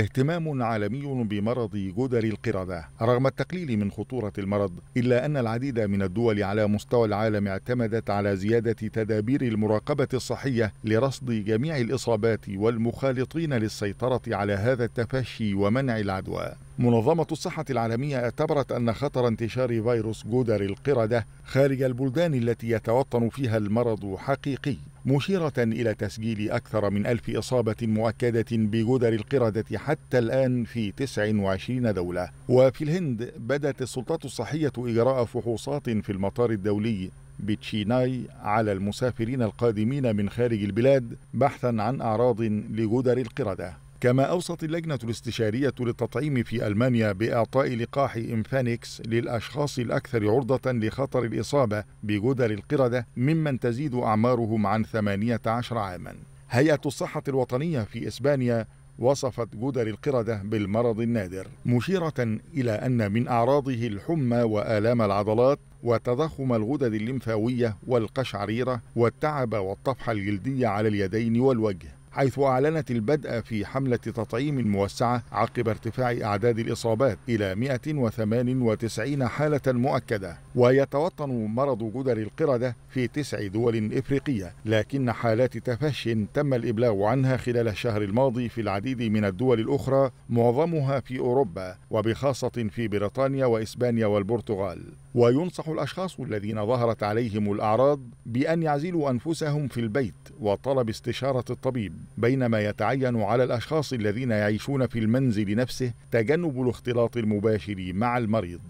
اهتمام عالمي بمرض جدري القردة رغم التقليل من خطورة المرض إلا أن العديد من الدول على مستوى العالم اعتمدت على زيادة تدابير المراقبة الصحية لرصد جميع الإصابات والمخالطين للسيطرة على هذا التفشي ومنع العدوى منظمة الصحة العالمية اعتبرت أن خطر انتشار فيروس جدري القردة خارج البلدان التي يتوطن فيها المرض حقيقي مشيرة إلى تسجيل أكثر من ألف إصابة مؤكدة بجدر القردة حتى الآن في 29 دولة وفي الهند بدأت السلطات الصحية إجراء فحوصات في المطار الدولي بتشيناي على المسافرين القادمين من خارج البلاد بحثا عن أعراض لجدر القردة كما أوصت اللجنة الاستشارية للتطعيم في ألمانيا بإعطاء لقاح إنفانيكس للأشخاص الأكثر عرضة لخطر الإصابة بجدر القردة ممن تزيد أعمارهم عن 18 عاما هيئة الصحة الوطنية في إسبانيا وصفت جدر القردة بالمرض النادر مشيرة إلى أن من أعراضه الحمى وآلام العضلات وتضخم الغدد الليمفاوية والقشعريرة والتعب والطفحة الجلدية على اليدين والوجه حيث أعلنت البدء في حملة تطعيم موسعة عقب ارتفاع أعداد الإصابات إلى 198 حالة مؤكدة ويتوطن مرض جدر القردة في تسع دول إفريقية لكن حالات تفش تم الإبلاغ عنها خلال الشهر الماضي في العديد من الدول الأخرى معظمها في أوروبا وبخاصة في بريطانيا وإسبانيا والبرتغال وينصح الأشخاص الذين ظهرت عليهم الأعراض بأن يعزلوا أنفسهم في البيت وطلب استشارة الطبيب بينما يتعين على الأشخاص الذين يعيشون في المنزل نفسه تجنب الاختلاط المباشر مع المريض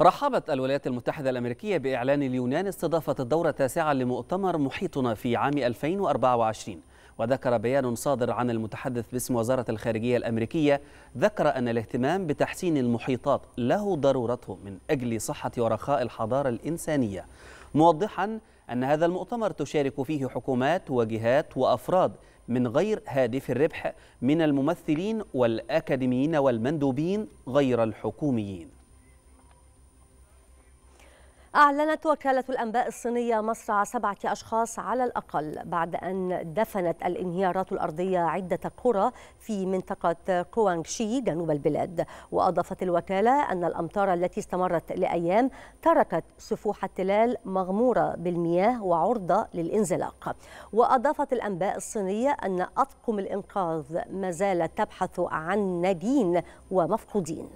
رحبت الولايات المتحدة الأمريكية بإعلان اليونان استضافة الدورة التاسعة لمؤتمر محيطنا في عام 2024 وذكر بيان صادر عن المتحدث باسم وزارة الخارجية الأمريكية ذكر أن الاهتمام بتحسين المحيطات له ضرورته من أجل صحة ورخاء الحضارة الإنسانية موضحا أن هذا المؤتمر تشارك فيه حكومات وجهات وأفراد من غير هادف الربح من الممثلين والأكاديميين والمندوبين غير الحكوميين أعلنت وكالة الأنباء الصينية مصرع سبعة أشخاص على الأقل بعد أن دفنت الانهيارات الأرضية عدة قرى في منطقة كوانغشي جنوب البلاد وأضافت الوكالة أن الأمطار التي استمرت لأيام تركت سفوح التلال مغمورة بالمياه وعرضة للانزلاق وأضافت الأنباء الصينية أن أطقم الإنقاذ ما زالت تبحث عن نادين ومفقودين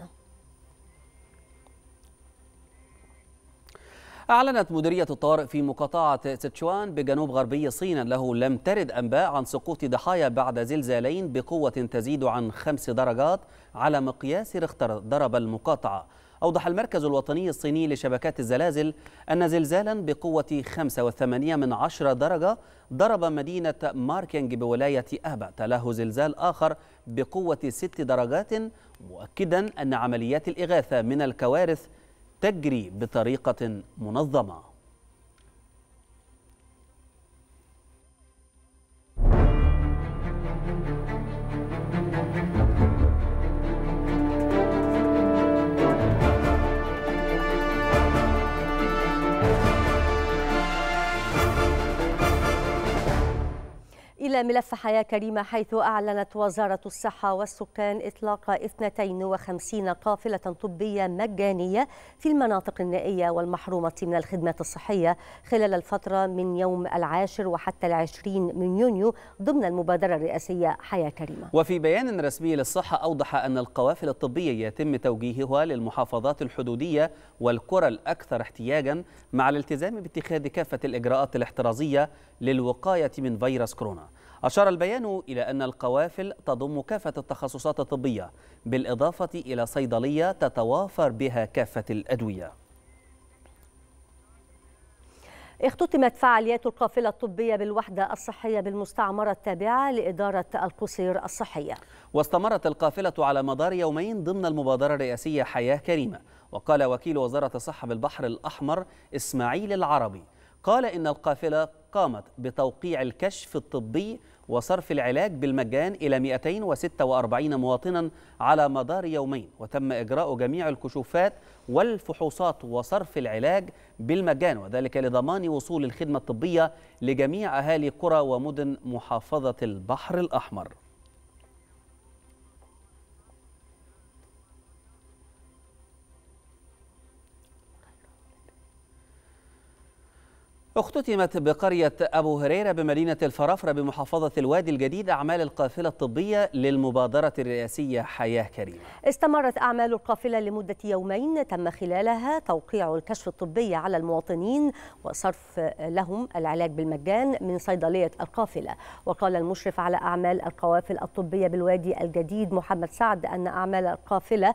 أعلنت مديرية الطوارئ في مقاطعة سيتشوان بجنوب غربي الصين أنه لم ترد أنباء عن سقوط ضحايا بعد زلزالين بقوة تزيد عن خمس درجات على مقياس رختر ضرب المقاطعة أوضح المركز الوطني الصيني لشبكات الزلازل أن زلزالا بقوة 5.8 من عشرة درجة ضرب مدينة ماركينج بولاية أبا تلاه زلزال آخر بقوة ست درجات مؤكدا أن عمليات الإغاثة من الكوارث تجري بطريقة منظمة إلى ملف حياة كريمة حيث أعلنت وزارة الصحة والسكان إطلاق 52 قافلة طبية مجانية في المناطق النائية والمحرومة من الخدمات الصحية خلال الفترة من يوم العاشر وحتى العشرين من يونيو ضمن المبادرة الرئاسية حياة كريمة وفي بيان رسمي للصحة أوضح أن القوافل الطبية يتم توجيهها للمحافظات الحدودية والقرى الأكثر احتياجا مع الالتزام باتخاذ كافة الإجراءات الاحترازية للوقاية من فيروس كورونا أشار البيان إلى أن القوافل تضم كافة التخصصات الطبية بالإضافة إلى صيدلية تتوافر بها كافة الأدوية اختتمت فعاليات القافلة الطبية بالوحدة الصحية بالمستعمرة التابعة لإدارة القصير الصحية واستمرت القافلة على مدار يومين ضمن المبادرة الرئاسية حياة كريمة وقال وكيل وزارة الصحة بالبحر الأحمر إسماعيل العربي قال إن القافلة قامت بتوقيع الكشف الطبي وصرف العلاج بالمجان إلى 246 مواطنا على مدار يومين وتم إجراء جميع الكشوفات والفحوصات وصرف العلاج بالمجان وذلك لضمان وصول الخدمة الطبية لجميع أهالي قرى ومدن محافظة البحر الأحمر اختتمت بقرية أبو هريرة بمدينة الفرافرة بمحافظة الوادي الجديد أعمال القافلة الطبية للمبادرة الرئاسية حياة كريمة استمرت أعمال القافلة لمدة يومين تم خلالها توقيع الكشف الطبي على المواطنين وصرف لهم العلاج بالمجان من صيدلية القافلة وقال المشرف على أعمال القوافل الطبية بالوادي الجديد محمد سعد أن أعمال القافلة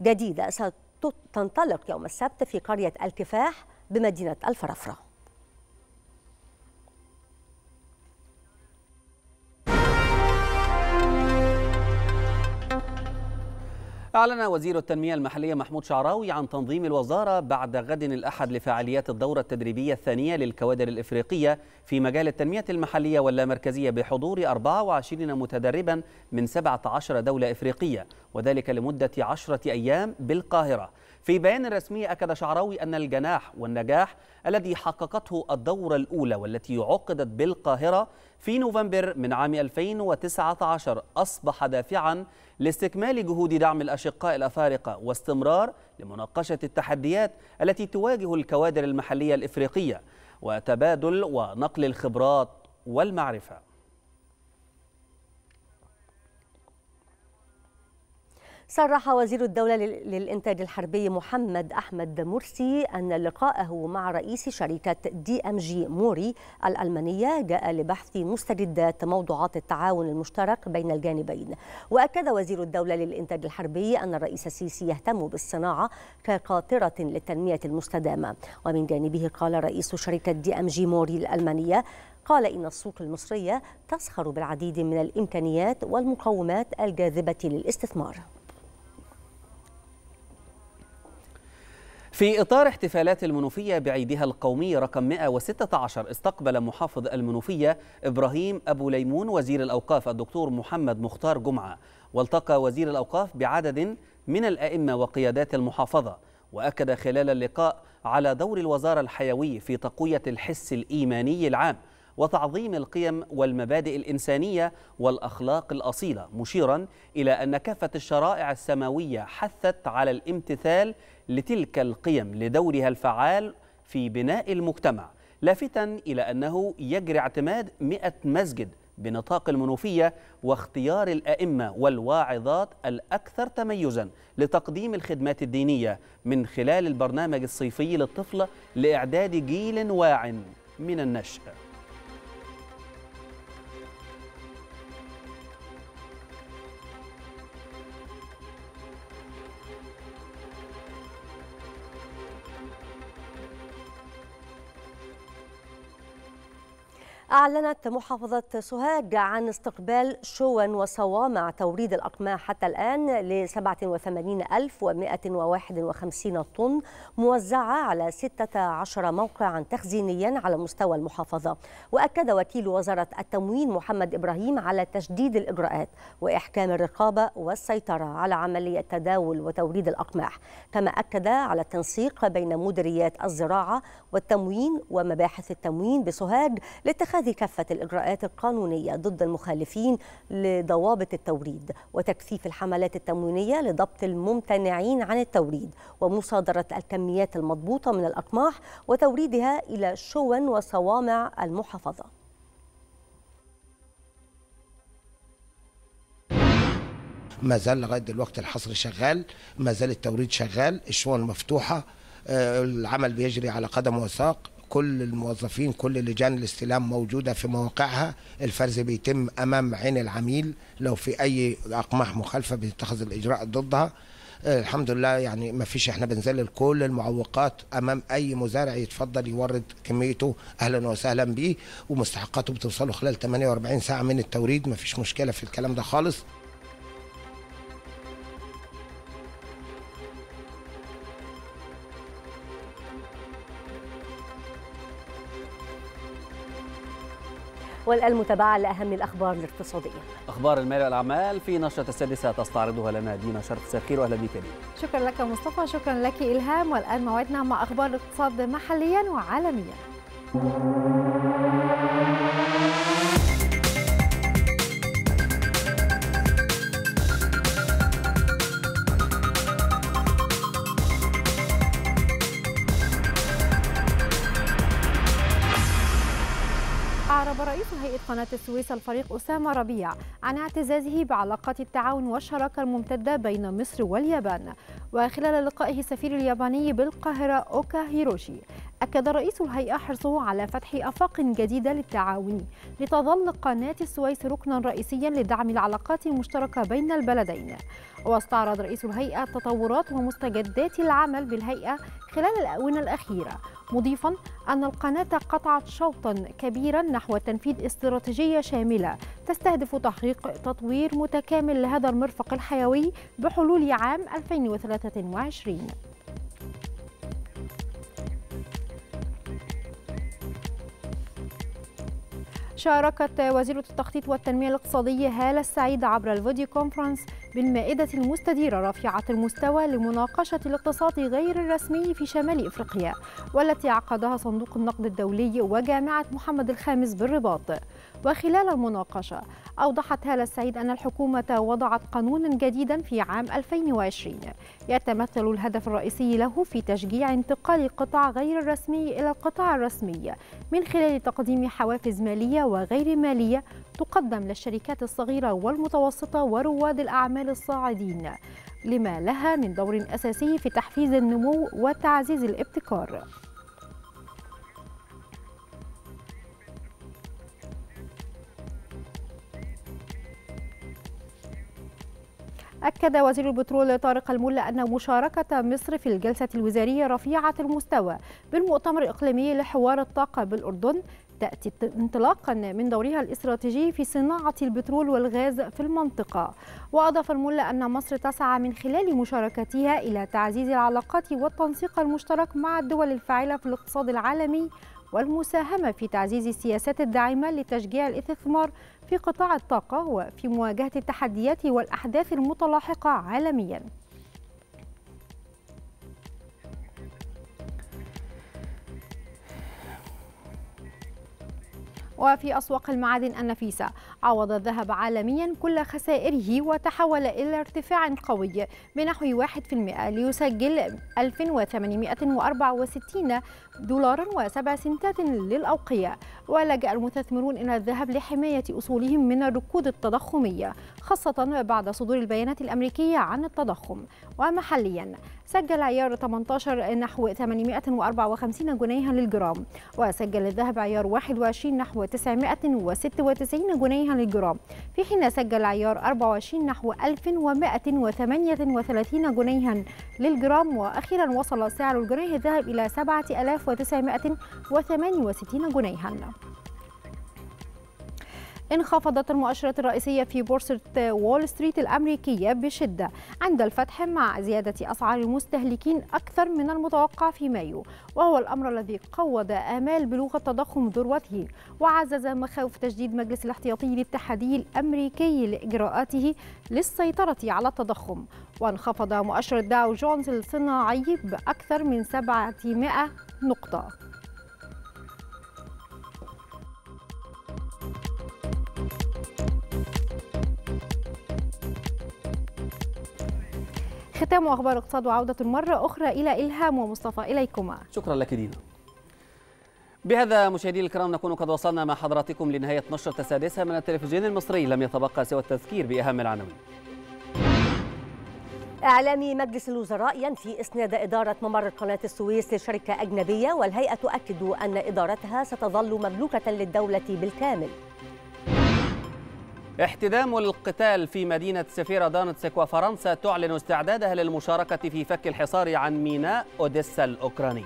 جديدة ستنطلق يوم السبت في قرية الكفاح بمدينة الفرافرة أعلن وزير التنمية المحلية محمود شعراوي عن تنظيم الوزارة بعد غد الأحد لفعاليات الدورة التدريبية الثانية للكوادر الإفريقية في مجال التنمية المحلية واللامركزية بحضور 24 متدربا من 17 دولة إفريقية وذلك لمدة 10 أيام بالقاهرة في بيان رسمي أكد شعراوي أن الجناح والنجاح الذي حققته الدورة الأولى والتي عقدت بالقاهرة في نوفمبر من عام 2019 أصبح دافعا لاستكمال جهود دعم الأشقاء الأفارقة واستمرار لمناقشة التحديات التي تواجه الكوادر المحلية الإفريقية وتبادل ونقل الخبرات والمعرفة صرح وزير الدولة للإنتاج الحربي محمد أحمد مرسي أن لقاءه مع رئيس شركة دي أم جي موري الألمانية جاء لبحث مستجدات موضوعات التعاون المشترك بين الجانبين وأكد وزير الدولة للإنتاج الحربي أن الرئيس السيسي يهتم بالصناعة كقاطرة للتنمية المستدامة ومن جانبه قال رئيس شركة دي أم جي موري الألمانية قال إن السوق المصرية تسخر بالعديد من الإمكانيات والمقومات الجاذبة للاستثمار في إطار احتفالات المنوفية بعيدها القومي رقم 116 استقبل محافظ المنوفية إبراهيم أبو ليمون وزير الأوقاف الدكتور محمد مختار جمعة والتقى وزير الأوقاف بعدد من الأئمة وقيادات المحافظة وأكد خلال اللقاء على دور الوزارة الحيوي في تقوية الحس الإيماني العام وتعظيم القيم والمبادئ الإنسانية والأخلاق الأصيلة مشيرا إلى أن كافة الشرائع السماوية حثت على الامتثال لتلك القيم لدورها الفعال في بناء المجتمع لافتا إلى أنه يجري اعتماد 100 مسجد بنطاق المنوفية واختيار الأئمة والواعظات الأكثر تميزا لتقديم الخدمات الدينية من خلال البرنامج الصيفي للطفل لإعداد جيل واع من النشأ أعلنت محافظة سوهاج عن استقبال شوا وصوامع توريد الأقماع حتى الآن ل 87151 طن موزعة على 16 موقعا تخزينيا على مستوى المحافظة وأكد وكيل وزارة التموين محمد إبراهيم على تشديد الإجراءات وإحكام الرقابة والسيطرة على عملية تداول وتوريد الأقماع كما أكد على التنسيق بين مديريات الزراعة والتموين ومباحث التموين بسوهاج لاتخاذ اتخاذ كافة الإجراءات القانونية ضد المخالفين لضوابط التوريد وتكثيف الحملات التموينية لضبط الممتنعين عن التوريد ومصادرة الكميات المضبوطة من الأقماح وتوريدها إلى شون وصوامع المحافظة ما زال لغايه دلوقتي الحصر شغال ما زال التوريد شغال الشؤون مفتوحه آه، العمل بيجري على قدم وساق كل الموظفين كل لجان الاستلام موجودة في مواقعها الفرز بيتم أمام عين العميل لو في أي أقماح مخالفة بيتخذ الإجراء ضدها آه، الحمد لله يعني ما فيش احنا بنذلل كل المعوقات امام اي مزارع يتفضل يورد كميته اهلا وسهلا بيه ومستحقاته بتوصله خلال 48 ساعه من التوريد ما فيش مشكله في الكلام ده خالص والمتابعة لأهم الأخبار الاقتصادية أخبار المال والأعمال في نشرة السادسة تستعرضها لنا دينا شرف ساخير وأهلا بك دينا شكرا لك مصطفى شكرا لك إلهام والآن موعدنا مع أخبار الاقتصاد محليا وعالميا عائد قناة السويس الفريق أسامة ربيع عن اعتزازه بعلاقات التعاون والشراكة الممتدة بين مصر واليابان وخلال لقائه السفير الياباني بالقاهرة أوكا هيروشي أكد رئيس الهيئة حرصه على فتح آفاق جديدة للتعاون لتظل قناة السويس ركنا رئيسيا لدعم العلاقات المشتركة بين البلدين واستعرض رئيس الهيئة تطورات ومستجدات العمل بالهيئة خلال الآونة الأخيرة مضيفا أن القناة قطعت شوطا كبيرا نحو تنفيذ استراتيجية شاملة تستهدف تحقيق تطوير متكامل لهذا المرفق الحيوي بحلول عام 2023 شاركت وزيرة التخطيط والتنمية الاقتصادية هالة السعيد عبر الفيديو كونفرنس بالمائدة المستديرة رفيعة المستوى لمناقشة الاقتصاد غير الرسمي في شمال إفريقيا والتي عقدها صندوق النقد الدولي وجامعة محمد الخامس بالرباط وخلال المناقشة أوضحت هالة السيد أن الحكومة وضعت قانونا جديدا في عام 2020 يتمثل الهدف الرئيسي له في تشجيع انتقال القطاع غير الرسمي إلى القطاع الرسمي من خلال تقديم حوافز مالية وغير مالية تقدم للشركات الصغيرة والمتوسطة ورواد الأعمال الصاعدين لما لها من دور أساسي في تحفيز النمو وتعزيز الابتكار أكد وزير البترول طارق الملا أن مشاركة مصر في الجلسة الوزارية رفيعة المستوى بالمؤتمر الإقليمي لحوار الطاقة بالأردن تأتي انطلاقا من دورها الاستراتيجي في صناعة البترول والغاز في المنطقة وأضاف الملا أن مصر تسعى من خلال مشاركتها إلى تعزيز العلاقات والتنسيق المشترك مع الدول الفاعلة في الاقتصاد العالمي والمساهمة في تعزيز السياسات الداعمة لتشجيع الاستثمار في قطاع الطاقة وفي مواجهة التحديات والأحداث المتلاحقة عالمياً وفي أسواق المعادن النفيسة عوض الذهب عالميا كل خسائره وتحول إلى ارتفاع قوي بنحو 1% ليسجل 1864 دولارا وسبع سنتات للأوقية ولجأ المستثمرون إلى الذهب لحماية أصولهم من الركود التضخمية خاصة بعد صدور البيانات الأمريكية عن التضخم ومحليا سجل عيار 18 نحو 854 جنيها للجرام وسجل الذهب عيار 21 نحو 996 جنيها للجرام في حين سجل عيار 24 نحو 1138 جنيها للجرام وأخيرا وصل سعر الجنيه الذهب إلى 7000 1968 جنيها انخفضت المؤشرات الرئيسية في بورصة وول ستريت الأمريكية بشدة عند الفتح مع زيادة أسعار المستهلكين أكثر من المتوقع في مايو وهو الأمر الذي قوض آمال بلوغ التضخم ذروته وعزز مخاوف تجديد مجلس الاحتياطي الاتحادي الأمريكي لإجراءاته للسيطرة على التضخم وانخفض مؤشر داو جونز الصناعي بأكثر من 700 نقطة ختام أخبار اقتصاد وعودة مرة أخرى إلى إلهام ومصطفى إليكما شكرا لك دينا بهذا مشاهدينا الكرام نكون قد وصلنا مع حضراتكم لنهاية نشرة السادسة من التلفزيون المصري لم يتبقى سوى التذكير بأهم العناوين إعلام مجلس الوزراء ينفي إسناد إدارة ممر قناة السويس لشركة أجنبية والهيئة تؤكد أن إدارتها ستظل مملوكة للدولة بالكامل احتدام القتال في مدينة سفيرة دانتسك وفرنسا تعلن استعدادها للمشاركة في فك الحصار عن ميناء أوديسا الأوكراني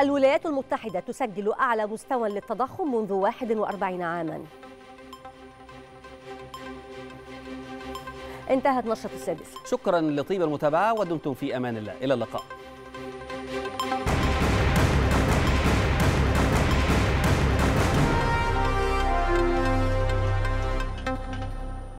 الولايات المتحدة تسجل أعلى مستوى للتضخم منذ 41 عاماً انتهت نشرة السادسة شكرا لطيب المتابعة ودمتم في أمان الله إلى اللقاء